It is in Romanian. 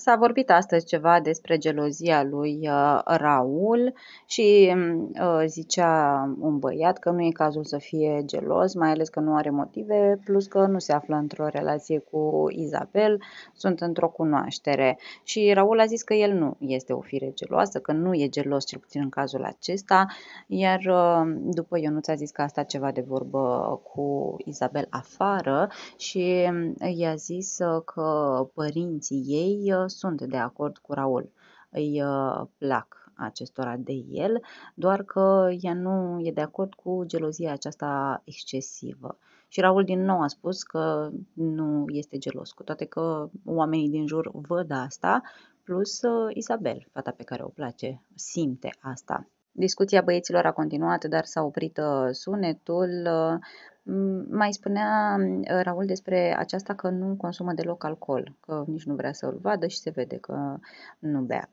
S-a vorbit astăzi ceva despre gelozia lui uh, Raul și mm, uh, zicea un băiat că nu e cazul să fie gelos, mai ales că nu are motive, plus că nu se află într-o relație cu Isabel, sunt într-o cunoaștere. Și Raul a zis că el nu este o fire geloasă, că nu e gelos, cel puțin în cazul acesta, iar uh, după Ionuț a zis că a stat ceva de vorbă cu Isabel afară și mm, i-a zis că părinții ei sunt de acord cu Raul. Îi uh, plac acestora de el, doar că ea nu e de acord cu gelozia aceasta excesivă. Și Raul din nou a spus că nu este gelos, cu toate că oamenii din jur văd asta, plus uh, Isabel, fata pe care o place, simte asta. Discuția băieților a continuat, dar s-a oprit uh, sunetul. Mai spunea Raul despre aceasta că nu consumă deloc alcool, că nici nu vrea să-l vadă și se vede că nu bea.